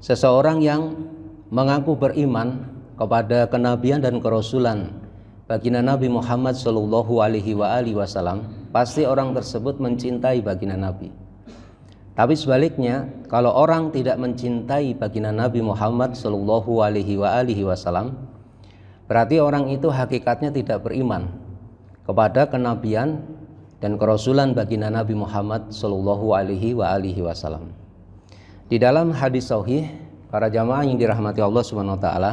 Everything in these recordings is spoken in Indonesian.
Seseorang yang mengaku beriman kepada kenabian dan kerasulan baginda Nabi Muhammad Shallallahu Alaihi Wasallam pasti orang tersebut mencintai baginda Nabi. Tapi sebaliknya, kalau orang tidak mencintai baginda Nabi Muhammad Shallallahu Alaihi Wasallam, berarti orang itu hakikatnya tidak beriman kepada kenabian dan kerasulan baginda Nabi Muhammad Shallallahu Alaihi Wasallam. Di dalam hadis sahih para jamaah yang dirahmati Allah Subhanahu wa taala,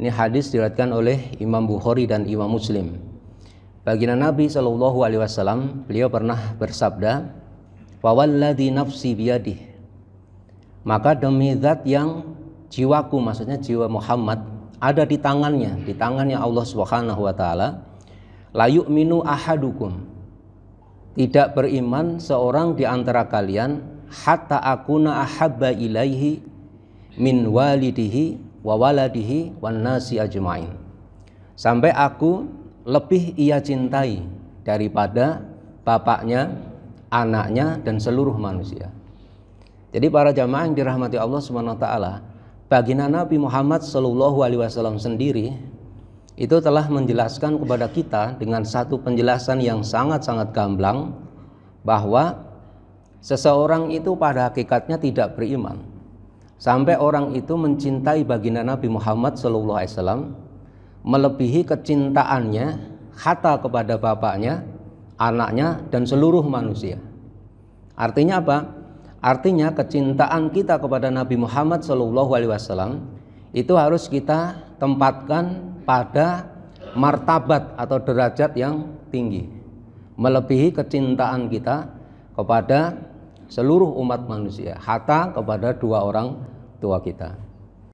ini hadis diriwayatkan oleh Imam Bukhari dan Imam Muslim. Baginda Nabi Shallallahu alaihi wasallam beliau pernah bersabda, "Fawalladzi nafsi biyadih." Maka demi zat yang jiwaku maksudnya jiwa Muhammad ada di tangannya, di tangannya Allah Subhanahu wa taala, layuk minu ahadukum. Tidak beriman seorang di antara kalian hatta akuna ahabba ilaihi min walidihi wa waladihi wan nasi ajmain sampai aku lebih ia cintai daripada bapaknya, anaknya dan seluruh manusia. Jadi para jamaah yang dirahmati Allah Subhanahu wa taala, bagi Nabi Muhammad sallallahu alaihi wasallam sendiri itu telah menjelaskan kepada kita dengan satu penjelasan yang sangat-sangat gamblang bahwa Seseorang itu pada hakikatnya tidak beriman. Sampai orang itu mencintai baginda Nabi Muhammad SAW melebihi kecintaannya hatta kepada bapaknya, anaknya, dan seluruh manusia. Artinya apa? Artinya kecintaan kita kepada Nabi Muhammad SAW itu harus kita tempatkan pada martabat atau derajat yang tinggi melebihi kecintaan kita kepada seluruh umat manusia, hatta kepada dua orang tua kita.